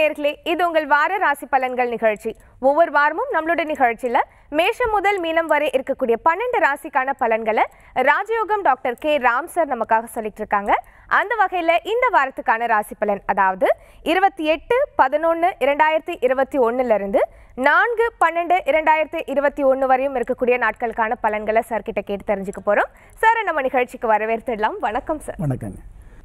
நேர்களே இது உங்கள் வார ராசி பலன்கள் நிகழ்ச்சி ஒவ்வொரு வாரமும் நம்மளோட நிகழ்ச்சியில மேஷம் முதல் மீனம் வரை இருக்கக்கூடிய பன்னெண்டு ராசிக்கான பலன்களை ராஜயோகம் டாக்டர் கே ராம் சார் நமக்காக சொல்லிட்டு இருக்காங்க அந்த வகையில இந்த வாரத்துக்கான ராசி பலன் அதாவது இருபத்தி எட்டு பதினொன்னு இரண்டாயிரத்தி இருபத்தி இருந்து நான்கு பன்னெண்டு இரண்டாயிரத்தி இருபத்தி ஒன்னு வரையும் இருக்கக்கூடிய நாட்களுக்கான பலன்களை சார்கிட்ட கேட்டு தெரிஞ்சுக்க போறோம் சார் நம்ம நிகழ்ச்சிக்கு வரவேற்றுடலாம் வணக்கம் சார் வணக்கம்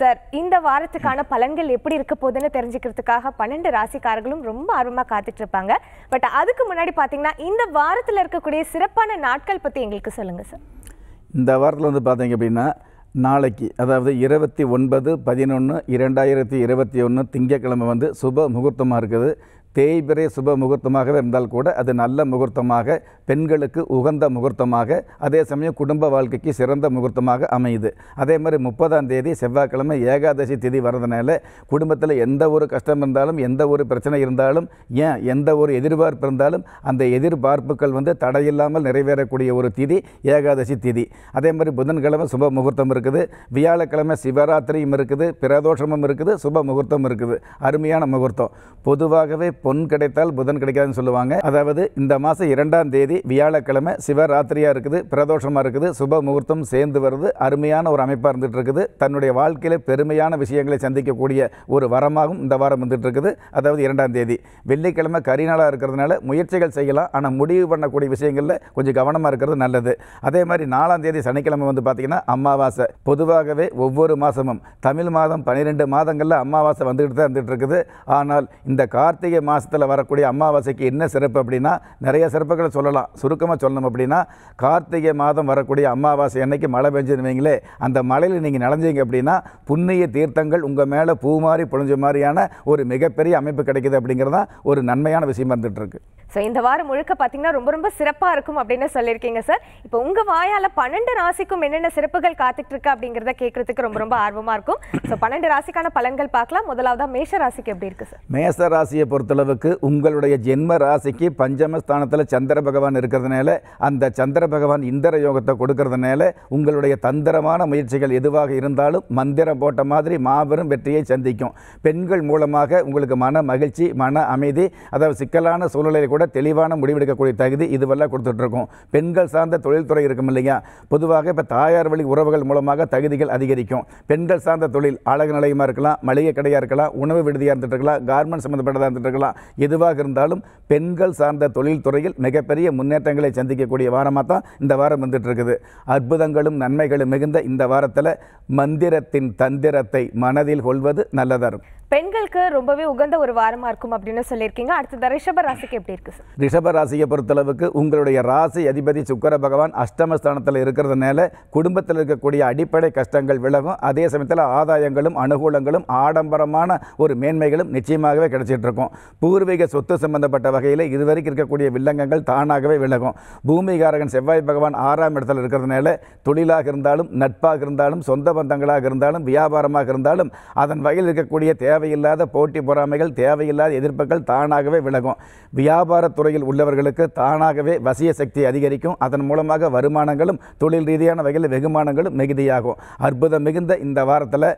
சார் இந்த வாரத்துக்கான பலன்கள் எப்படி இருக்க போகுதுன்னு தெரிஞ்சுக்கிறதுக்காக பன்னெண்டு ராசிக்காரர்களும் ரொம்ப ஆர்வமாக காத்துட்டு இருப்பாங்க பட் அதுக்கு முன்னாடி பார்த்தீங்கன்னா இந்த வாரத்தில் இருக்கக்கூடிய சிறப்பான நாட்கள் பற்றி எங்களுக்கு சொல்லுங்கள் சார் இந்த வாரத்தில் வந்து பார்த்தீங்க அப்படின்னா நாளைக்கு அதாவது இருபத்தி ஒன்பது பதினொன்று இரண்டாயிரத்தி இருபத்தி ஒன்று திங்கக்கிழமை வந்து சுப முகூர்த்தமாக இருக்குது தேய்பிரை சுப முகூர்த்தமாகவே இருந்தால் கூட அது நல்ல முகூர்த்தமாக பெண்களுக்கு உகந்த முகூர்த்தமாக அதே சமயம் குடும்ப வாழ்க்கைக்கு சிறந்த முகூர்த்தமாக அமையுது அதே மாதிரி முப்பதாம் தேதி செவ்வாய்க்கிழமை ஏகாதசி திதி வர்றதுனால குடும்பத்தில் எந்த ஒரு கஷ்டம் இருந்தாலும் எந்த ஒரு பிரச்சனை இருந்தாலும் ஏன் எந்த ஒரு எதிர்பார்ப்பு இருந்தாலும் அந்த எதிர்பார்ப்புகள் வந்து தடையில்லாமல் நிறைவேறக்கூடிய ஒரு திதி ஏகாதசி திதி அதே மாதிரி புதன்கிழமை சுப முகூர்த்தம் இருக்குது வியாழக்கிழமை சிவராத்திரியும் இருக்குது பிரதோஷமும் இருக்குது சுப முகூர்த்தம் இருக்குது அருமையான முகூர்த்தம் பொதுவாகவே பொன் கிடைத்தால் புதன் கிடைக்காதுன்னு சொல்லுவாங்க அதாவது இந்த மாதம் இரண்டாம் தேதி வியாழக்கிழமை சிவராத்திரியாக இருக்குது பிரதோஷமாக இருக்குது சுப முகூர்த்தம் சேர்ந்து வருது அருமையான ஒரு அமைப்பாக இருந்துகிட்டு இருக்குது தன்னுடைய வாழ்க்கையில் பெருமையான விஷயங்களை சந்திக்கக்கூடிய ஒரு வரமாகவும் இந்த வாரம் வந்துட்டு இருக்குது அதாவது இரண்டாம் தேதி வெள்ளிக்கிழமை கரிநாளாக இருக்கிறதுனால முயற்சிகள் செய்யலாம் ஆனால் முடிவு பண்ணக்கூடிய விஷயங்களில் கொஞ்சம் கவனமாக இருக்கிறது நல்லது அதே மாதிரி நாலாம் தேதி சனிக்கிழமை வந்து பார்த்திங்கன்னா அமாவாசை பொதுவாகவே ஒவ்வொரு மாதமும் தமிழ் மாதம் பன்னிரெண்டு மாதங்களில் அமாவாசை வந்துக்கிட்டு தான் இருந்துகிட்டு இருக்குது ஆனால் இந்த கார்த்திகை மாதம் மாதத்தில் வரக்கூடிய அமாவாசைக்கு என்ன சிறப்பு அப்படின்னா நிறைய சிறப்புகளை சொல்லலாம் சுருக்கமாக சொல்லணும் அப்படின்னா கார்த்திகை மாதம் வரக்கூடிய அமாவாசை அன்றைக்கி மழை பெஞ்சிருவீங்களே அந்த மழையில் நீங்கள் நனைஞ்சிங்க அப்படின்னா புண்ணிய தீர்த்தங்கள் உங்கள் மேலே பூ மாதிரி பொழிஞ்ச மாதிரியான ஒரு மிகப்பெரிய அமைப்பு கிடைக்கிது அப்படிங்கிறது தான் ஒரு நன்மையான விஷயம் இருந்துகிட்ருக்கு ஸோ இந்த வாரம் முழுக்க பார்த்தீங்கன்னா ரொம்ப ரொம்ப சிறப்பாக இருக்கும் அப்படின்னு சொல்லியிருக்கீங்க சார் இப்போ உங்கள் வாயால் பன்னெண்டு ராசிக்கும் என்னென்ன சிறப்புகள் காத்துட்டு இருக்கு அப்படிங்கிறத கேட்கறதுக்கு ரொம்ப ரொம்ப ஆர்வமாக இருக்கும் ஸோ பன்னெண்டு ராசிக்கான பலன்கள் பார்க்கலாம் முதலாவதாக மேஷ ராசிக்கு எப்படி இருக்கு சார் மேஷ ராசியை பொறுத்தளவு அளவுக்கு உங்களுடைய ஜென்ம ராசிக்கு பஞ்சமஸ்தானத்தில் சந்திர பகவான் இருக்கிறதுனால அந்த சந்திர பகவான் இந்திர யோகத்தை கொடுக்கறதுனால உங்களுடைய தந்திரமான முயற்சிகள் எதுவாக இருந்தாலும் மந்திரம் போட்ட மாதிரி மாபெரும் வெற்றியை சந்திக்கும் பெண்கள் மூலமாக உங்களுக்கு மன மகிழ்ச்சி மன அமைதி அதாவது சிக்கலான சூழ்நிலையில் கூட தெளிவான முடிவெடுக்கக்கூடிய தகுதி இதுவெல்லாம் கொடுத்துட்ருக்கோம் பெண்கள் சார்ந்த தொழில்துறை இருக்கும் இல்லையா பொதுவாக இப்போ தாயார் வழி உறவுகள் மூலமாக தகுதிகள் அதிகரிக்கும் பெண்கள் சார்ந்த தொழில் அழகு நிலையமாக இருக்கலாம் மளிகை கடையாக இருக்கலாம் உணவு விடுதியாக இருந்துட்டு இருக்கலாம் கார்மெண்ட் சம்மந்தப்பட்டதாக இருந்துட்டு இருக்கலாம் எதுவாக இருந்தாலும் பெண்கள் சார்ந்த தொழில் துறையில் மிகப்பெரிய முன்னேற்றங்களை சந்திக்கக்கூடிய வாரமாக தான் இந்த வாரம் வந்துட்டு இருக்குது அற்புதங்களும் நன்மைகளும் மிகுந்த இந்த வாரத்தில் மந்திரத்தின் தந்திரத்தை மனதில் கொள்வது இருக்கும் பெண்களுக்கு ரொம்பவே உகந்த ஒரு வாரமாக இருக்கும் அப்படின்னு சொல்லியிருக்கீங்க அடுத்தது ரிஷப ராசிக்கு எப்படி இருக்கு சார் ரிஷப ராசியை பொறுத்தளவுக்கு உங்களுடைய ராசி அதிபதி சுக்கர பகவான் அஷ்டமஸ்தானத்தில் இருக்கிறதுனால குடும்பத்தில் இருக்கக்கூடிய அடிப்படை கஷ்டங்கள் விலகும் அதே சமயத்தில் ஆதாயங்களும் அனுகூலங்களும் ஆடம்பரமான ஒரு மேன்மைகளும் நிச்சயமாகவே கிடைச்சிட்டு இருக்கும் பூர்வீக சொத்து சம்பந்தப்பட்ட வகையில் இதுவரைக்கும் இருக்கக்கூடிய வில்லங்கங்கள் தானாகவே விலகும் பூமிகாரகன் செவ்வாய் பகவான் ஆறாம் இடத்தில் இருக்கிறதுனால தொழிலாக இருந்தாலும் நட்பாக இருந்தாலும் சொந்த பந்தங்களாக இருந்தாலும் வியாபாரமாக இருந்தாலும் அதன் வகையில் இருக்கக்கூடிய தேவை தேவையில்லாத போட்டி பொறாமைகள் தேவையில்லாத எதிர்ப்புகள் தானாகவே விலகும் துறையில் உள்ளவர்களுக்கு தானாகவே வசிய சக்தி அதிகரிக்கும் அதன் மூலமாக வருமானங்களும் தொழில் ரீதியான வகையில் வெகுமானங்களும் மிகுதியாகும் அற்புதம் மிகுந்த இந்த வாரத்தில்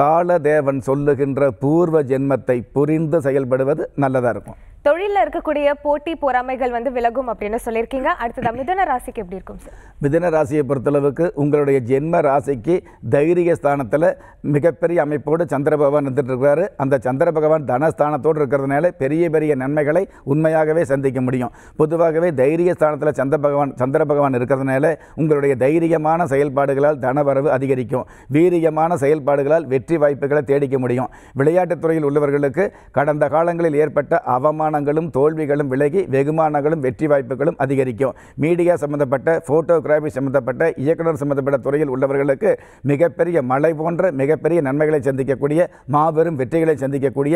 காலதேவன் சொல்லுகின்ற பூர்வ ஜென்மத்தை புரிந்து செயல்படுவது நல்லதாக இருக்கும் தொழிலில் இருக்கக்கூடிய போட்டி பொறாமைகள் வந்து விலகும் அப்படின்னு சொல்லியிருக்கீங்க அடுத்ததாக மிதன ராசிக்கு எப்படி இருக்கும் சார் மிதன ராசியை பொறுத்தளவுக்கு உங்களுடைய ஜென்ம ராசிக்கு தைரிய ஸ்தானத்தில் மிகப்பெரிய அமைப்போடு சந்திர பகவான் இருந்துட்டு அந்த சந்திர பகவான் தனஸ்தானத்தோடு இருக்கிறதுனால பெரிய பெரிய நன்மைகளை உண்மையாகவே சந்திக்க முடியும் பொதுவாகவே தைரிய ஸ்தானத்தில் சந்திர பகவான் சந்திர பகவான் இருக்கிறதுனால உங்களுடைய தைரியமான செயல்பாடுகளால் தனவரவு அதிகரிக்கும் வீரியமான செயல்பாடுகளால் வெற்றி வாய்ப்புகளை தேடிக்க முடியும் விளையாட்டுத் துறையில் உள்ளவர்களுக்கு கடந்த காலங்களில் ஏற்பட்ட அவமான அவமானங்களும் தோல்விகளும் விலகி வெகுமானங்களும் வெற்றி வாய்ப்புகளும் அதிகரிக்கும் மீடியா சம்மந்தப்பட்ட ஃபோட்டோகிராஃபி சம்மந்தப்பட்ட இயக்குனர் சம்மந்தப்பட்ட துறையில் உள்ளவர்களுக்கு மிகப்பெரிய மழை போன்ற மிகப்பெரிய நன்மைகளை சந்திக்கக்கூடிய மாபெரும் வெற்றிகளை சந்திக்கக்கூடிய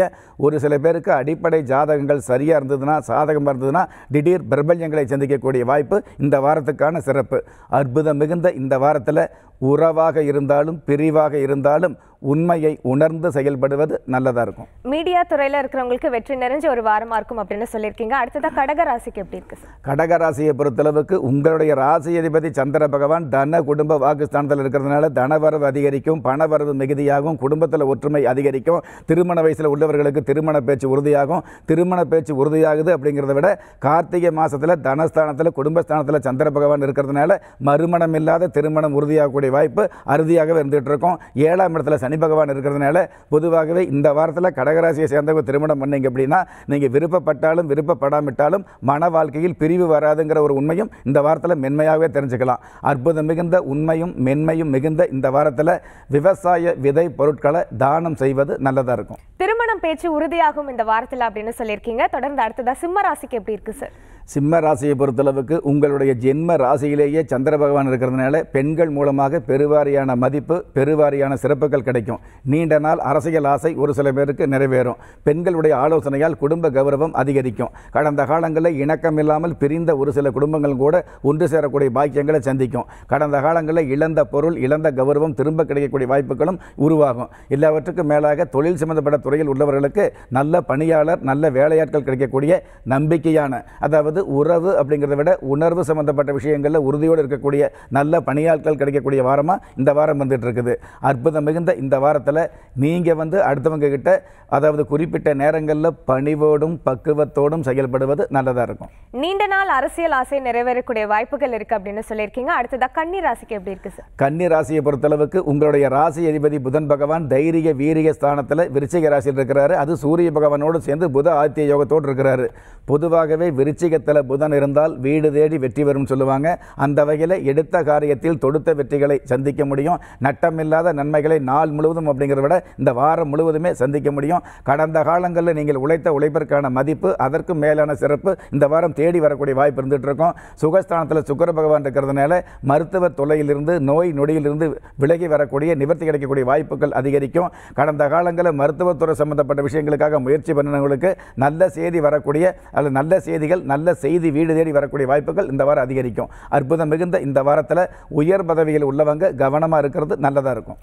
ஒரு சில பேருக்கு அடிப்படை ஜாதகங்கள் சரியாக இருந்ததுன்னா சாதகமாக இருந்ததுன்னா திடீர் பிரபல்யங்களை சந்திக்கக்கூடிய வாய்ப்பு இந்த வாரத்துக்கான சிறப்பு அற்புதம் மிகுந்த இந்த வாரத்தில் உறவாக இருந்தாலும் பிரிவாக இருந்தாலும் உண்மையை உணர்ந்து செயல்படுவது நல்லதாக இருக்கும் மீடியா துறையில இருக்கிறவங்களுக்கு வெற்றி நிறைஞ்ச ஒரு வாரமாக இருக்கும் அப்படின்னு சொல்லியிருக்கீங்க அடுத்ததாக கடக ராசிக்கு எப்படி இருக்கு கடக ராசியை பொறுத்தளவுக்கு உங்களுடைய ராசி அதிபதி சந்திர பகவான் தன குடும்ப வாக்குஸ்தானத்தில் இருக்கிறதுனால தனவரவு அதிகரிக்கும் பணவரவு மிகுதியாகும் குடும்பத்தில் ஒற்றுமை அதிகரிக்கும் திருமண வயசில் உள்ளவர்களுக்கு திருமண பேச்சு உறுதியாகும் திருமண பேச்சு உறுதியாகுது அப்படிங்கிறத விட கார்த்திகை மாதத்தில் தனஸ்தானத்தில் குடும்பஸ்தானத்தில் சந்திர பகவான் இருக்கிறதுனால மறுமணம் இல்லாத திருமணம் உறுதியாகக்கூடிய வரக்கூடிய வாய்ப்பு அறுதியாகவே இருந்துகிட்டு இருக்கும் ஏழாம் இடத்துல சனி பகவான் இருக்கிறதுனால பொதுவாகவே இந்த வாரத்தில் கடகராசியை சேர்ந்தவங்க திருமணம் பண்ணீங்க அப்படின்னா நீங்கள் விருப்பப்பட்டாலும் விருப்பப்படாமட்டாலும் மன வாழ்க்கையில் பிரிவு வராதுங்கிற ஒரு உண்மையும் இந்த வாரத்தில் மென்மையாகவே தெரிஞ்சுக்கலாம் அற்புதம் மிகுந்த உண்மையும் மென்மையும் மிகுந்த இந்த வாரத்தில் விவசாய விதை பொருட்களை தானம் செய்வது நல்லதாக இருக்கும் திருமணம் பேச்சு உறுதியாகும் இந்த வாரத்தில் அப்படின்னு சொல்லியிருக்கீங்க தொடர்ந்து அடுத்ததாக சிம்ம ராசிக்கு எப்படி இருக்கு சார் சிம்ம ராசியை பொறுத்தளவுக்கு உங்களுடைய ஜென்ம ராசியிலேயே சந்திர பகவான் இருக்கிறதுனால பெண்கள் மூலமாக பெருவாரியான மதிப்பு பெருவாரியான சிறப்புகள் கிடைக்கும் நீண்ட நாள் அரசியல் ஆசை ஒரு சில பேருக்கு நிறைவேறும் பெண்களுடைய ஆலோசனையால் குடும்ப கௌரவம் அதிகரிக்கும் கடந்த காலங்களில் இணக்கம் இல்லாமல் பிரிந்த ஒரு சில குடும்பங்கள் கூட ஒன்று சேரக்கூடிய பாக்கியங்களை சந்திக்கும் கடந்த காலங்களில் இழந்த பொருள் இழந்த கௌரவம் திரும்ப கிடைக்கக்கூடிய வாய்ப்புகளும் உருவாகும் எல்லாவற்றுக்கும் மேலாக தொழில் சம்பந்தப்பட்ட துறையில் உள்ளவர்களுக்கு நல்ல பணியாளர் நல்ல வேலையாட்கள் கிடைக்கக்கூடிய நம்பிக்கையான அதாவது அதாவது உறவு அப்படிங்கிறத விட உணர்வு சம்மந்தப்பட்ட விஷயங்களில் உறுதியோடு இருக்கக்கூடிய நல்ல பணியாட்கள் கிடைக்கக்கூடிய வாரமாக இந்த வாரம் வந்துட்டு இருக்குது அற்புதம் மிகுந்த இந்த வாரத்தில் நீங்கள் வந்து அடுத்தவங்க கிட்ட அதாவது குறிப்பிட்ட நேரங்களில் பணிவோடும் பக்குவத்தோடும் செயல்படுவது நல்லதாக இருக்கும் நீண்ட நாள் அரசியல் ஆசை நிறைவேறக்கூடிய வாய்ப்புகள் இருக்கு அப்படின்னு சொல்லியிருக்கீங்க அடுத்ததாக கன்னி ராசிக்கு எப்படி இருக்கு சார் கன்னி ராசியை பொறுத்தளவுக்கு உங்களுடைய ராசி அதிபதி புதன் பகவான் தைரிய வீரிய ஸ்தானத்தில் விருச்சிக ராசியில் இருக்கிறாரு அது சூரிய பகவானோடு சேர்ந்து புத ஆத்திய யோகத்தோடு இருக்கிறாரு பொதுவாகவே விருச்சிகத்தில் புதன் இருந்தால் வீடு தேடி வெற்றி வரும்னு சொல்லுவாங்க அந்த வகையில் எடுத்த காரியத்தில் தொடுத்த வெற்றிகளை சந்திக்க முடியும் நட்டமில்லாத நன்மைகளை நாள் முழுவதும் அப்படிங்கிறத விட இந்த வாரம் முழுவதுமே சந்திக்க முடியும் கடந்த காலங்களில் நீங்கள் உழைத்த உழைப்பிற்கான மதிப்பு அதற்கும் மேலான சிறப்பு இந்த வாரம் தேடி வரக்கூடிய வாய்ப்பு இருந்துகிட்டு இருக்கும் சுகஸ்தானத்தில் சுக்கர பகவான் இருக்கிறதுனால மருத்துவ தொலையிலிருந்து நோய் நொடியிலிருந்து விலகி வரக்கூடிய நிவர்த்தி கிடைக்கக்கூடிய வாய்ப்புகள் அதிகரிக்கும் கடந்த காலங்களில் மருத்துவத்துறை சம்பந்தப்பட்ட விஷயங்களுக்காக முயற்சி பண்ணவங்களுக்கு நல்ல செய்தி வரக்கூடிய அல்லது நல்ல செய்திகள் நல்ல செய்தி வீடு தேடி வரக்கூடிய வாய்ப்புகள் இந்த வாரம் அதிகரிக்கும் அற்புதம் மிகுந்த இந்த வாரத்தில் உயர் பதவியில் உள்ளவங்க கவனமாக இருக்கிறது நல்லதாக இருக்கும்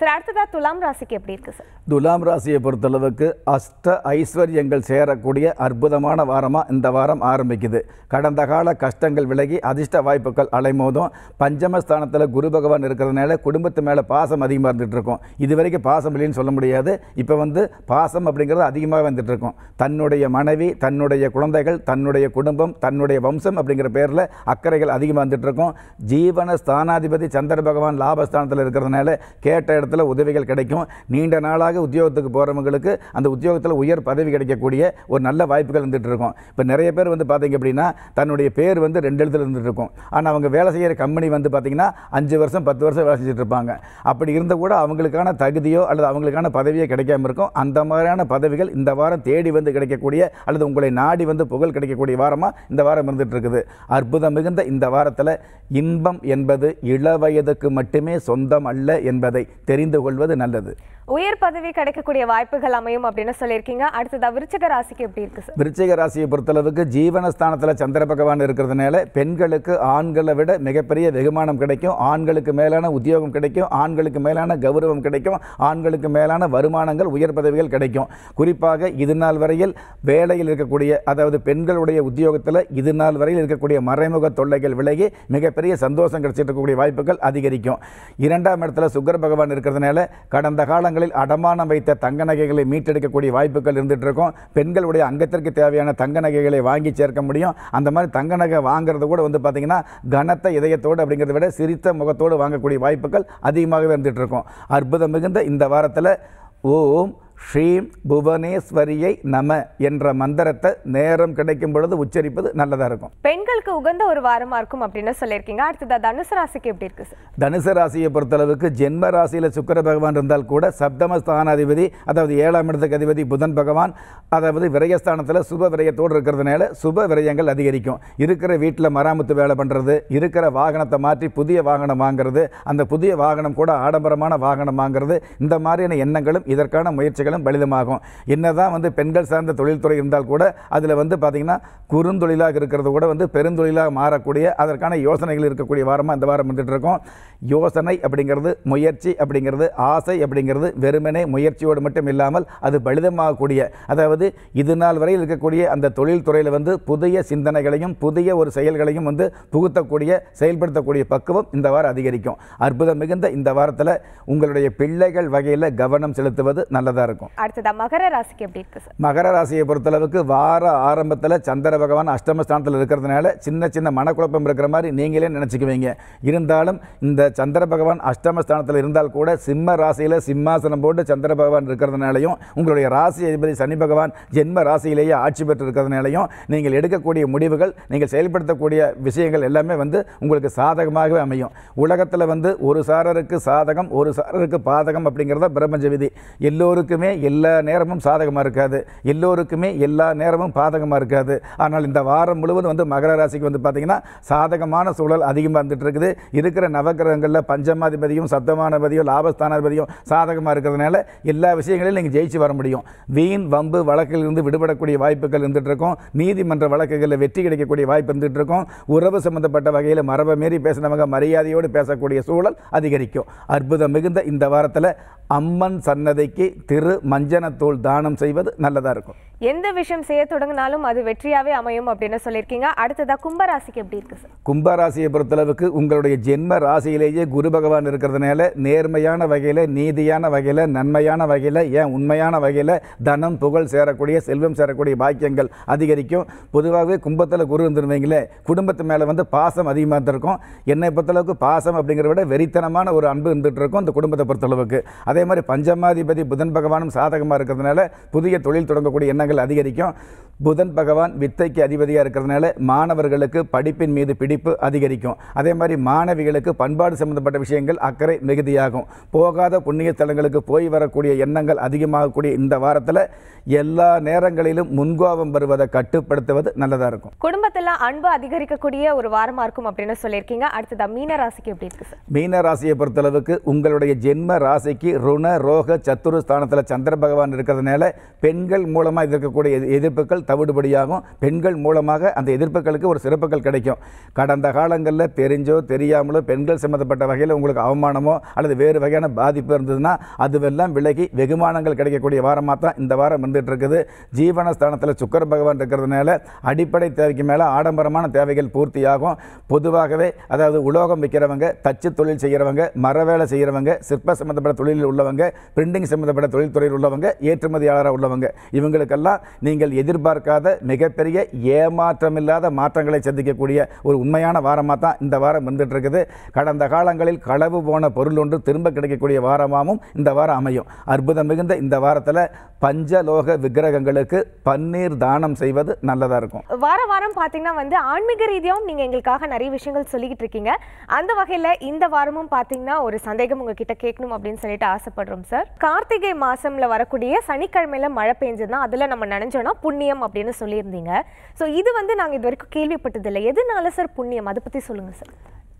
சார் அடுத்ததாக துலாம் ராசிக்கு எப்படி இருக்குது சார் துலாம் ராசியை பொறுத்தளவுக்கு அஷ்ட ஐஸ்வர்யங்கள் சேரக்கூடிய அற்புதமான வாரமாக இந்த வாரம் ஆரம்பிக்குது கடந்த கால கஷ்டங்கள் விலகி அதிர்ஷ்ட வாய்ப்புகள் அலைமோதும் பஞ்சமஸ்தானத்தில் குரு பகவான் இருக்கிறதுனால குடும்பத்து மேலே பாசம் அதிகமாக இருந்துகிட்டு இருக்கும் இது வரைக்கும் பாசம் இல்லைன்னு சொல்ல முடியாது இப்போ வந்து பாசம் அப்படிங்கிறது அதிகமாக வந்துட்டு இருக்கும் தன்னுடைய மனைவி தன்னுடைய குழந்தைகள் தன்னுடைய குடும்பம் தன்னுடைய வம்சம் அப்படிங்கிற பேரில் அக்கறைகள் அதிகமாக வந்துட்டு இருக்கும் ஜீவன ஸ்தானாதிபதி சந்திர பகவான் லாபஸ்தானத்தில் இருக்கிறதுனால கேட்ட இடத்துல உதவிகள் கிடைக்கும் நீண்ட நாளாக உத்தியோகத்துக்கு போகிறவங்களுக்கு அந்த உத்தியோகத்தில் உயர் பதவி கிடைக்கக்கூடிய ஒரு நல்ல வாய்ப்புகள் இருந்துகிட்டு இருக்கும் இப்போ நிறைய பேர் வந்து பார்த்திங்க அப்படின்னா தன்னுடைய பேர் வந்து ரெண்டு இடத்துல இருந்துகிட்டு இருக்கும் ஆனால் அவங்க வேலை செய்கிற கம்பெனி வந்து பார்த்திங்கன்னா அஞ்சு வருஷம் பத்து வருஷம் வேலை செஞ்சுட்டு இருப்பாங்க அப்படி இருந்த கூட அவங்களுக்கான தகுதியோ அல்லது அவங்களுக்கான பதவியோ கிடைக்காம இருக்கும் அந்த மாதிரியான பதவிகள் இந்த வாரம் தேடி வந்து கிடைக்கக்கூடிய அல்லது உங்களை நாடி வந்து புகழ் கிடைக்கக்கூடிய வாரமாக இந்த வாரம் இருந்துகிட்டு இருக்குது அற்புதம் மிகுந்த இந்த வாரத்தில் இன்பம் என்பது இளவயதுக்கு மட்டுமே சொந்தம் அல்ல என்பதை தெரி தெரிந்து கொள்வது நல்லது உயர் பதவி கிடைக்கக்கூடிய வாய்ப்புகள் அமையும் அப்படின்னு சொல்லியிருக்கீங்க அடுத்ததா விருச்சிக ராசிக்கு எப்படி இருக்கு சார் விருச்சிக ராசியை பொறுத்தளவுக்கு ஜீவனஸ்தானத்தில் சந்திர பகவான் இருக்கிறதுனால பெண்களுக்கு ஆண்களை விட மிகப்பெரிய வெகுமானம் கிடைக்கும் ஆண்களுக்கு மேலான உத்தியோகம் கிடைக்கும் ஆண்களுக்கு மேலான கௌரவம் கிடைக்கும் ஆண்களுக்கு மேலான வருமானங்கள் உயர் பதவிகள் கிடைக்கும் குறிப்பாக இது நாள் வரையில் வேலையில் இருக்கக்கூடிய அதாவது பெண்களுடைய உத்தியோகத்தில் இது நாள் வரையில் இருக்கக்கூடிய மறைமுக தொல்லைகள் விலகி மிகப்பெரிய சந்தோஷம் கிடைச்சிட்டு இருக்கக்கூடிய வாய்ப்புகள் அதிகரிக்கும் இரண்டாம் இடத்துல சுக்கர பகவான் இருக்கிறதுனால கடந்த காலங்களில் அடமானம் வைத்த தங்க நகைகளை மீட்டெடுக்கக்கூடிய வாய்ப்புகள் இருந்துகிட்டு இருக்கும் பெண்களுடைய அங்கத்திற்கு தேவையான தங்க நகைகளை வாங்கி சேர்க்க முடியும் அந்த மாதிரி தங்க நகை வாங்குறது கூட வந்து பார்த்திங்கன்னா கனத்த இதயத்தோடு அப்படிங்கிறத விட சிரித்த முகத்தோடு வாங்கக்கூடிய வாய்ப்புகள் அதிகமாகவே இருந்துகிட்டு இருக்கும் அற்புதம் மிகுந்த இந்த வாரத்தில் ஓம் ஸ்ரீம் புவனேஸ்வரியை நம என்ற மந்திரத்தை நேரம் கிடைக்கும் பொழுது உச்சரிப்பது நல்லதாக இருக்கும் பெண்களுக்கு உகந்த ஒரு வாரமாக இருக்கும் அப்படின்னு சொல்லியிருக்கீங்க அடுத்ததாக தனுசு ராசிக்கு எப்படி இருக்கு தனுசு ராசியை பொறுத்தளவுக்கு ஜென்ம ராசியில் சுக்கர பகவான் இருந்தால் கூட சப்தம அதாவது ஏழாம் இடத்துக்கு அதிபதி புதன் பகவான் அதாவது விரயஸ்தானத்தில் சுப விரயத்தோடு இருக்கிறதுனால சுப விரயங்கள் அதிகரிக்கும் இருக்கிற வீட்டில் மராமத்து வேலை பண்ணுறது இருக்கிற வாகனத்தை மாற்றி புதிய வாகனம் வாங்குறது அந்த புதிய வாகனம் கூட ஆடம்பரமான வாகனம் வாங்குறது இந்த மாதிரியான எண்ணங்களும் இதற்கான முயற்சிகளும் வேலைகளும் பலிதமாகும் என்ன தான் வந்து பெண்கள் சார்ந்த தொழில்துறை இருந்தால் கூட அதில் வந்து பார்த்திங்கன்னா குறுந்தொழிலாக இருக்கிறது கூட வந்து பெருந்தொழிலாக மாறக்கூடிய அதற்கான யோசனைகள் இருக்கக்கூடிய வாரமாக இந்த வாரம் இருக்கோம் யோசனை அப்படிங்கிறது முயற்சி அப்படிங்கிறது ஆசை அப்படிங்கிறது வெறுமனே முயற்சியோடு மட்டும் இல்லாமல் அது பலிதமாகக்கூடிய அதாவது இது நாள் வரையில் இருக்கக்கூடிய அந்த தொழில்துறையில் வந்து புதிய சிந்தனைகளையும் புதிய ஒரு செயல்களையும் வந்து புகுத்தக்கூடிய செயல்படுத்தக்கூடிய பக்குவம் இந்த வாரம் அதிகரிக்கும் அற்புதம் மிகுந்த இந்த வாரத்தில் உங்களுடைய பிள்ளைகள் வகையில் கவனம் செலுத்துவது நல்லதாக இருக்கும் இருக்கும் அடுத்ததா மகர ராசிக்கு எப்படி இருக்கு சார் மகர ராசியை பொறுத்தளவுக்கு வார ஆரம்பத்தில் சந்திர பகவான் அஷ்டமஸ்தானத்தில் இருக்கிறதுனால சின்ன சின்ன மனக்குழப்பம் இருக்கிற மாதிரி நீங்களே நினச்சிக்குவீங்க இருந்தாலும் இந்த சந்திர பகவான் அஷ்டமஸ்தானத்தில் இருந்தால் கூட சிம்ம ராசியில் சிம்மாசனம் போட்டு சந்திர பகவான் இருக்கிறதுனாலையும் உங்களுடைய ராசி அதிபதி சனி பகவான் ஜென்ம ராசியிலேயே ஆட்சி பெற்று இருக்கிறதுனாலையும் நீங்கள் எடுக்கக்கூடிய முடிவுகள் நீங்கள் செயல்படுத்தக்கூடிய விஷயங்கள் எல்லாமே வந்து உங்களுக்கு சாதகமாகவே அமையும் உலகத்தில் வந்து ஒரு சாரருக்கு சாதகம் ஒரு சாரருக்கு பாதகம் அப்படிங்கிறத பிரபஞ்ச விதி எல்லோருக்குமே எல்லோருக்குமே எல்லா நேரமும் சாதகமாக இருக்காது எல்லோருக்குமே எல்லா நேரமும் பாதகமாக இருக்காது ஆனால் இந்த வாரம் முழுவதும் வந்து மகர ராசிக்கு வந்து பார்த்திங்கன்னா சாதகமான சூழல் அதிகமாக இருந்துகிட்டு இருக்குது இருக்கிற நவகிரகங்களில் பஞ்சமாதிபதியும் சத்தமானபதியும் லாபஸ்தானாதிபதியும் சாதகமாக இருக்கிறதுனால எல்லா விஷயங்களையும் நீங்கள் ஜெயிச்சு வர முடியும் வீண் வம்பு வழக்கிலிருந்து விடுபடக்கூடிய வாய்ப்புகள் இருந்துகிட்டு இருக்கும் நீதிமன்ற வழக்குகளில் வெற்றி கிடைக்கக்கூடிய வாய்ப்பு இருந்துகிட்டு இருக்கும் உறவு சம்மந்தப்பட்ட வகையில் மரபை மீறி பேசினவங்க மரியாதையோடு பேசக்கூடிய சூழல் அதிகரிக்கும் அற்புதம் மிகுந்த இந்த வாரத்தில் அம்மன் சன்னதிக்கு திரு மஞ்சனத்தூள் தானம் செய்வது நல்லதாக இருக்கும் எந்த விஷயம் செய்ய தொடங்கினாலும் அது வெற்றியாகவே அமையும் அப்படின்னு சொல்லியிருக்கீங்க அடுத்ததாக கும்பராசிக்கு எப்படி இருக்குது சார் கும்பராசியை பொறுத்தளவுக்கு உங்களுடைய ஜென்ம ராசியிலேயே குரு பகவான் இருக்கிறதுனால நேர்மையான வகையில் நீதியான வகையில் நன்மையான வகையில் ஏன் உண்மையான வகையில் தனம் புகழ் சேரக்கூடிய செல்வம் சேரக்கூடிய பாக்கியங்கள் அதிகரிக்கும் பொதுவாகவே கும்பத்தில் குரு இருந்துருவீங்களே குடும்பத்து மேலே வந்து பாசம் அதிகமாக இருந்திருக்கும் என்னை பொறுத்தளவுக்கு பாசம் அப்படிங்கிற விட வெறித்தனமான ஒரு அன்பு இருந்துகிட்டு இருக்கும் இந்த குடும்பத்தை பொறுத்தளவுக்கு அதே மாதிரி பஞ்சமாதிபதி புதன் பகவானும் சாதகமாக இருக்கிறதுனால புதிய தொழில் தொடங்கக்கூடிய என்ன எண்ணங்கள் அதிகரிக்கும் புதன் பகவான் வித்தைக்கு அதிபதியாக இருக்கிறதுனால மாணவர்களுக்கு படிப்பின் மீது பிடிப்பு அதிகரிக்கும் அதே மாதிரி மாணவிகளுக்கு பண்பாடு சம்பந்தப்பட்ட விஷயங்கள் அக்கறை மிகுதியாகும் போகாத புண்ணிய தலங்களுக்கு போய் வரக்கூடிய எண்ணங்கள் அதிகமாகக்கூடிய இந்த வாரத்தில் எல்லா நேரங்களிலும் முன்கோபம் வருவதை கட்டுப்படுத்துவது நல்லதாக இருக்கும் குடும்பத்தில் அன்பு அதிகரிக்கக்கூடிய ஒரு வாரமாக இருக்கும் அப்படின்னு சொல்லியிருக்கீங்க அடுத்ததாக மீன ராசிக்கு எப்படி இருக்கு சார் மீன ராசியை பொறுத்தளவுக்கு உங்களுடைய ஜென்ம ராசிக்கு ருண ரோக சத்துரு ஸ்தானத்தில் சந்திர பகவான் இருக்கிறதுனால பெண்கள் மூலமாக இருக்கக்கூடிய எதிர்ப்புகள் தவிடுபடியாகும் பெண்கள் மூலமாக அந்த எதிர்ப்புகளுக்கு ஒரு சிறப்புகள் கிடைக்கும் கடந்த காலங்களில் தெரிஞ்சோ தெரியாமலோ பெண்கள் சம்மந்தப்பட்ட வகையில் உங்களுக்கு அவமானமோ அல்லது வேறு வகையான பாதிப்பு இருந்ததுன்னா அதுவெல்லாம் விலகி வெகுமானங்கள் கிடைக்கக்கூடிய வாரமாக தான் இந்த வாரம் இருந்துகிட்டு இருக்குது ஜீவனஸ்தானத்தில் சுக்கர பகவான் இருக்கிறதுனால அடிப்படை தேவைக்கு மேலே ஆடம்பரமான தேவைகள் பூர்த்தியாகும் பொதுவாகவே அதாவது உலோகம் விற்கிறவங்க தச்சு தொழில் செய்கிறவங்க மர வேலை செய்கிறவங்க சிற்ப சம்மந்தப்பட்ட தொழிலில் உள்ளவங்க பிரிண்டிங் சம்மந்தப்பட்ட தொழில்துறையில் உள்ளவங்க ஏற்றுமதியாளராக உள்ளவங்க இவங்களுக்கெல்லாம் நீங்கள் எதிர்பார்க்க எதிர்பார்க்காத மிகப்பெரிய ஏமாற்றம் இல்லாத மாற்றங்களை சந்திக்கக்கூடிய ஒரு உண்மையான வாரமாக தான் இந்த வாரம் வந்துட்டு இருக்குது கடந்த காலங்களில் களவு போன பொருள் ஒன்று திரும்ப கிடைக்கக்கூடிய வாரமாகவும் இந்த வாரம் அமையும் அற்புதம் மிகுந்த இந்த வாரத்தில் பஞ்சலோக விக்கிரகங்களுக்கு பன்னீர் தானம் செய்வது நல்லதாக இருக்கும் வார வாரம் பார்த்தீங்கன்னா வந்து ஆன்மீக ரீதியாகவும் நீங்கள் எங்களுக்காக நிறைய விஷயங்கள் சொல்லிக்கிட்டு இருக்கீங்க அந்த வகையில் இந்த வாரமும் பார்த்தீங்கன்னா ஒரு சந்தேகம் உங்ககிட்ட கேட்கணும் அப்படின்னு சொல்லிட்டு ஆசைப்படுறோம் சார் கார்த்திகை மாதம்ல வரக்கூடிய சனிக்கிழமையில் மழை பெஞ்சதுன்னா அதில் நம்ம நினைஞ்சோன்னா புண்ணியம் அப்படின்னு சொல்லியிருந்தீங்க ஸோ இது வந்து நாங்கள் இது வரைக்கும் கேள்விப்பட்டதில்லை எதனால சார் புண்ணியம் அதை பற்றி சொல்லுங்கள் சார்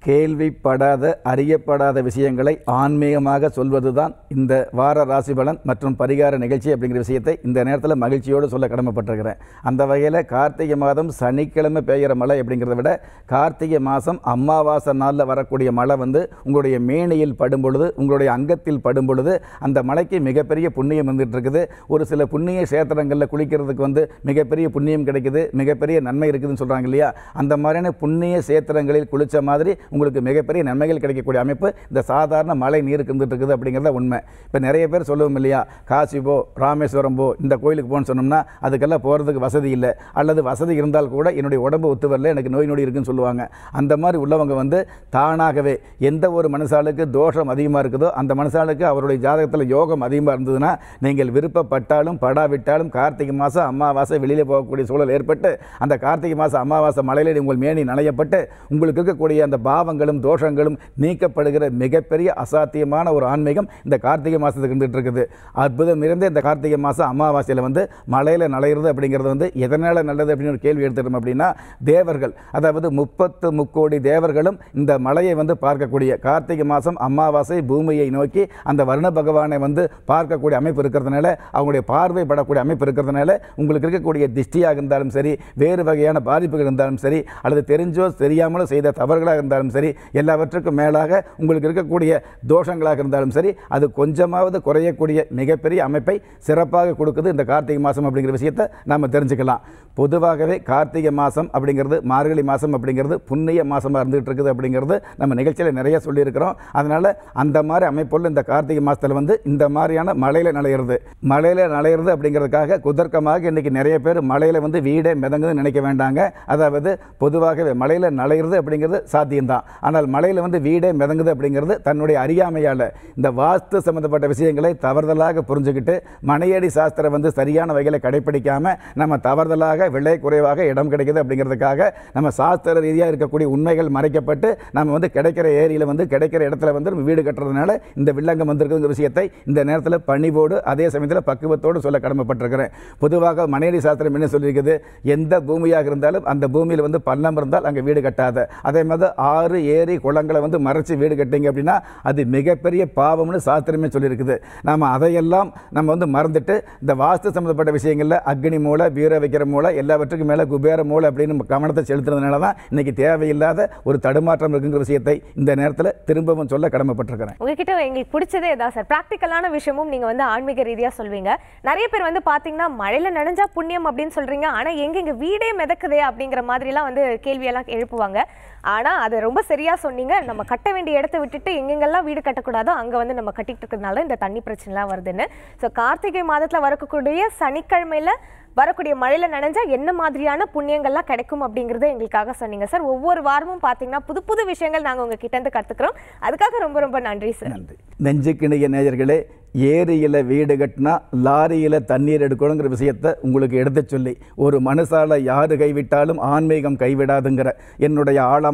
கேள்விப்படாத அறியப்படாத விஷயங்களை ஆன்மீகமாக சொல்வது தான் இந்த வார ராசி பலன் மற்றும் பரிகார நிகழ்ச்சி அப்படிங்கிற விஷயத்தை இந்த நேரத்தில் மகிழ்ச்சியோடு சொல்ல கடமைப்பட்டிருக்கிறேன் அந்த வகையில் கார்த்திகை மாதம் சனிக்கிழமை பெய்கிற மழை அப்படிங்கிறத விட கார்த்திகை மாதம் அமாவாசை நாளில் வரக்கூடிய மழை வந்து உங்களுடைய மேனையில் படும் பொழுது உங்களுடைய அங்கத்தில் படும் பொழுது அந்த மழைக்கு மிகப்பெரிய புண்ணியம் வந்துட்டு இருக்குது ஒரு சில புண்ணிய சேத்திரங்களில் குளிக்கிறதுக்கு வந்து மிகப்பெரிய புண்ணியம் கிடைக்குது மிகப்பெரிய நன்மை இருக்குதுன்னு சொல்கிறாங்க இல்லையா அந்த மாதிரியான புண்ணிய சேத்திரங்களில் குளித்த மாதிரி உங்களுக்கு மிகப்பெரிய நன்மைகள் கிடைக்கக்கூடிய அமைப்பு இந்த சாதாரண மழை நீர் இருந்துட்டு இருக்குது அப்படிங்கிறத உண்மை இப்போ நிறைய பேர் சொல்லுவோம் இல்லையா காசி போ ராமேஸ்வரம் போ இந்த கோயிலுக்கு போகணும்னு சொன்னோம்னா அதுக்கெல்லாம் போகிறதுக்கு வசதி இல்லை அல்லது வசதி இருந்தால் கூட என்னுடைய உடம்பு ஒத்து வரல எனக்கு நோய் நொடி இருக்குன்னு சொல்லுவாங்க அந்த மாதிரி உள்ளவங்க வந்து தானாகவே எந்த ஒரு மனுஷாளுக்கு தோஷம் அதிகமாக இருக்குதோ அந்த மனுஷாளுக்கு அவருடைய ஜாதகத்தில் யோகம் அதிகமாக இருந்ததுன்னா நீங்கள் விருப்பப்பட்டாலும் படாவிட்டாலும் கார்த்திகை மாதம் அம்மாவாசை வெளியில் போகக்கூடிய சூழல் ஏற்பட்டு அந்த கார்த்திகை மாதம் அமாவாசை மலையிலே உங்கள் மேனி நனையப்பட்டு உங்களுக்கு இருக்கக்கூடிய அந்த பாவங்களும் தோஷங்களும் நீக்கப்படுகிற மிகப்பெரிய அசாத்தியமான ஒரு ஆன்மீகம் இந்த கார்த்திகை மாதத்துக்கு இருந்துகிட்டு இருக்குது அற்புதம் இருந்து இந்த கார்த்திகை மாதம் அமாவாசையில் வந்து மலையில் நலையிறது அப்படிங்கிறது வந்து எதனால் நல்லது அப்படின்னு ஒரு கேள்வி எடுத்துருந்தோம் அப்படின்னா தேவர்கள் அதாவது முப்பத்து முக்கோடி தேவர்களும் இந்த மலையை வந்து பார்க்கக்கூடிய கார்த்திகை மாதம் அமாவாசை பூமியை நோக்கி அந்த வருண பகவானை வந்து பார்க்கக்கூடிய அமைப்பு இருக்கிறதுனால அவங்களுடைய பார்வை படக்கூடிய அமைப்பு இருக்கிறதுனால உங்களுக்கு இருக்கக்கூடிய இருக்கக்கூடிய திஷ்டியாக இருந்தாலும் சரி வேறு வகையான பாதிப்புகள் இருந்தாலும் சரி அல்லது தெரிஞ்சோ தெரியாமலோ செய்த தவறுகளாக இருந்தாலும் சரி எல்லாவற்றுக்கும் மேலாக உங்களுக்கு இருக்கக்கூடிய தோஷங்களாக இருந்தாலும் சரி அது கொஞ்சமாவது குறையக்கூடிய மிகப்பெரிய அமைப்பை சிறப்பாக கொடுக்குது இந்த கார்த்திகை மாதம் அப்படிங்கிற விஷயத்தை நாம் தெரிஞ்சுக்கலாம் பொதுவாகவே கார்த்திகை மாதம் அப்படிங்கிறது மார்கழி மாதம் அப்படிங்கிறது புண்ணிய மாதமாக இருந்துகிட்டு இருக்குது அப்படிங்கிறது நம்ம நிகழ்ச்சியில் நிறைய சொல்லியிருக்கிறோம் அதனால் அந்த மாதிரி அமைப்புள்ள இந்த கார்த்திகை மாதத்தில் வந்து இந்த மாதிரியான மலையில் நலையிறது மலையில் நலையிறது அப்படிங்கிறதுக்காக குதர்க்கமாக இன்றைக்கி நிறைய நிறைய பேர் மலையில் வந்து வீடே மிதங்குதுன்னு நினைக்க வேண்டாங்க அதாவது பொதுவாகவே மலையில் நலையிறது அப்படிங்கிறது சாத்தியம்தான் ஆனால் மலையில் வந்து வீடே மிதங்குது அப்படிங்கிறது தன்னுடைய அறியாமையால் இந்த வாஸ்து சம்மந்தப்பட்ட விஷயங்களை தவறுதலாக புரிஞ்சுக்கிட்டு மனையடி சாஸ்திரம் வந்து சரியான வகையில் கடைப்பிடிக்காமல் நம்ம தவறுதலாக விலை குறைவாக இடம் கிடைக்குது அப்படிங்கிறதுக்காக நம்ம சாஸ்திர ரீதியாக இருக்கக்கூடிய உண்மைகள் மறைக்கப்பட்டு நம்ம வந்து கிடைக்கிற ஏரியில் வந்து கிடைக்கிற இடத்துல வந்து நம்ம வீடு கட்டுறதுனால இந்த வில்லங்கம் வந்திருக்குங்கிற விஷயத்தை இந்த நேரத்தில் பணிவோடு அதே சமயத்தில் பக்குவத்தோடு சொல்ல கடமைப்பட்டிருக்கிறேன் பொதுவாக மனையடி சாஸ்திரம் என்ன சொல்லியிருக்குது எந்த பூமியாக இருந்தாலும் அந்த பூமியில் வந்து பள்ளம் இருந்தால் அங்கே வீடு கட்டாத அதே மாதிரி ஆறு ஏரி குளங்களை வந்து மறைச்சி வீடு கட்டிங்க அப்படின்னா அது மிகப்பெரிய பாவம்னு சாஸ்திரமே சொல்லியிருக்குது நாம் அதையெல்லாம் நம்ம வந்து மறந்துட்டு இந்த வாஸ்து சம்மந்தப்பட்ட விஷயங்களில் அக்னி மூளை வீர வைக்கிற மூளை எல்லாவற்றுக்கும் மேலே குபேர மூளை அப்படின்னு கவனத்தை செலுத்துறதுனால தான் இன்றைக்கி தேவையில்லாத ஒரு தடுமாற்றம் இருக்குங்கிற விஷயத்தை இந்த நேரத்தில் திரும்பவும் சொல்ல கடமைப்பட்டிருக்கிறேன் உங்ககிட்ட எங்களுக்கு பிடிச்சதே ஏதாவது சார் ப்ராக்டிக்கலான விஷயமும் நீங்கள் வந்து ஆன்மீக ரீதியாக சொல்வீங்க நிறைய பேர் வந்து பார்த்தீங்கன்னா மழையில் நனைஞ்சா புண்ணிய அப்படின்னு சொல்றீங்க ஆனா எங்க எங்க வீடே மிதக்குதே அப்படிங்கிற மாதிரி எல்லாம் வந்து கேள்வியெல்லாம் எழுப்புவாங்க ஆனால் அதை ரொம்ப சரியாக சொன்னீங்க நம்ம கட்ட வேண்டிய இடத்த விட்டுட்டு எங்கெங்கெல்லாம் வீடு கட்டக்கூடாதோ அங்கே வந்து நம்ம கட்டிகிட்டு இருக்கிறதுனால இந்த தண்ணி பிரச்சனைலாம் வருதுன்னு ஸோ கார்த்திகை மாதத்தில் வரக்கூடிய சனிக்கிழமையில் வரக்கூடிய மழையில் நனைஞ்சால் என்ன மாதிரியான புண்ணியங்கள்லாம் கிடைக்கும் அப்படிங்கிறத எங்களுக்காக சொன்னீங்க சார் ஒவ்வொரு வாரமும் பார்த்தீங்கன்னா புது புது விஷயங்கள் நாங்கள் உங்கள் கிட்டேருந்து கற்றுக்குறோம் அதுக்காக ரொம்ப ரொம்ப நன்றி சார் நன்றி நெஞ்சுக்கிணைய நேயர்களே ஏரியில் வீடு கட்டினா லாரியில் தண்ணீர் எடுக்கணுங்கிற விஷயத்தை உங்களுக்கு எடுத்து சொல்லி ஒரு மனுஷால யார் கைவிட்டாலும் ஆன்மீகம் கைவிடாதுங்கிற என்னுடைய ஆழம்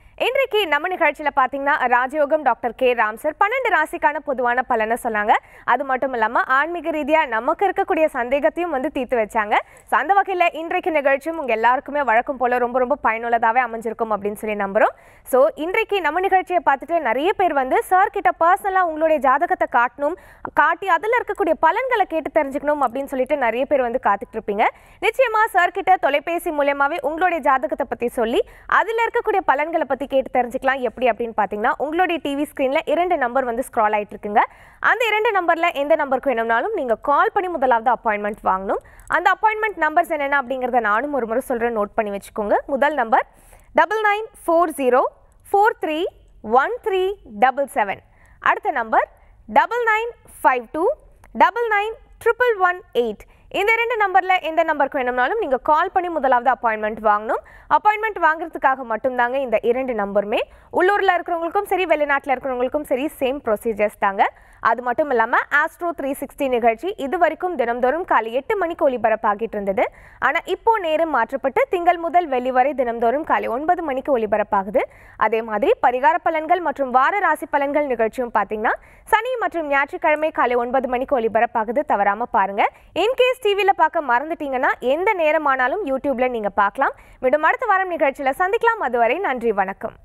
இன்றைக்கு நம்ம நிகழ்ச்சியில் பார்த்தீங்கன்னா ராஜயோகம் டாக்டர் கே ராம் சார் பன்னெண்டு ராசிக்கான பொதுவான பலனை சொன்னாங்க அது மட்டும் இல்லாமல் ஆன்மீக ரீதியாக நமக்கு இருக்கக்கூடிய சந்தேகத்தையும் வந்து தீர்த்து வச்சாங்க ஸோ அந்த வகையில் இன்றைக்கு நிகழ்ச்சியும் உங்கள் எல்லாருக்குமே வழக்கம் போல ரொம்ப ரொம்ப பயனுள்ளதாகவே அமைஞ்சிருக்கும் அப்படின்னு சொல்லி நம்புகிறோம் ஸோ இன்றைக்கு நம்ம நிகழ்ச்சியை பார்த்துட்டு நிறைய பேர் வந்து சார் கிட்ட பர்சனலாக உங்களுடைய ஜாதகத்தை காட்டணும் காட்டி அதில் இருக்கக்கூடிய பலன்களை கேட்டு தெரிஞ்சுக்கணும் அப்படின்னு சொல்லிட்டு நிறைய பேர் வந்து காத்துட்டு இருப்பீங்க நிச்சயமாக சார் கிட்ட தொலைபேசி மூலயமாவே உங்களுடைய ஜாதகத்தை பற்றி சொல்லி அதில் இருக்கக்கூடிய பலன்களை பற்றி கேட்டு தெரிஞ்சுக்கலாம் எப்படி அப்படின்னு பார்த்தீங்கன்னா உங்களுடைய டிவி ஸ்க்ரீனில் இரண்டு நம்பர் வந்து ஸ்க்ரால் ஆகிட்டு இருக்குங்க அந்த இரண்டு நம்பரில் எந்த நம்பருக்கு வேணும்னாலும் நீங்கள் கால் பண்ணி முதலாவது அப்பாயின்மெண்ட் வாங்கணும் அந்த அப்பாயின்மெண்ட் நம்பர்ஸ் என்னென்ன அப்படிங்கிறத நானும் ஒரு முறை சொல்கிறேன் நோட் பண்ணி வச்சுக்கோங்க முதல் number double nine four zero four three one three double seven அடுத்த number double nine five two double nine triple one eight இந்த ரெண்டு நம்பரில் எந்த நம்பருக்கு வேணும்னாலும் நீங்கள் கால் பண்ணி முதலாவது அப்பாயின்மெண்ட் வாங்கணும் அப்பாயின்மெண்ட் வாங்குறதுக்காக மட்டும்தாங்க இந்த இரண்டு நம்பருமே உள்ளூரில் இருக்கிறவங்களுக்கும் சரி வெளிநாட்டில் இருக்கிறவங்களுக்கும் சரி சேம் ப்ரொசீஜர்ஸ் தாங்க அது மட்டும் இல்லாமல் ஆஸ்ட்ரோ த்ரீ சிக்ஸ்டி நிகழ்ச்சி இது வரைக்கும் தினம்தோறும் காலை எட்டு மணிக்கு ஒலிபரப்பாகிட்டு இருந்தது ஆனால் இப்போ நேரம் மாற்றப்பட்டு திங்கள் முதல் வெள்ளி வரை தினம்தோறும் காலை ஒன்பது மணிக்கு ஒலிபரப்பாகுது அதே மாதிரி பரிகார பலன்கள் மற்றும் வார ராசி பலன்கள் நிகழ்ச்சியும் பார்த்தீங்கன்னா சனி மற்றும் ஞாயிற்றுக்கிழமை காலை ஒன்பது மணிக்கு ஒலிபரப்பாகுது தவறாமல் பாருங்கள் இன்கேஸ் டிவியில் பார்க்க மறந்துட்டீங்கன்னா எந்த நேரமானாலும் யூடியூப்ல நீங்கள் பார்க்கலாம் மீண்டும் அடுத்த வாரம் நிகழ்ச்சியில் சந்திக்கலாம் அதுவரை நன்றி வணக்கம்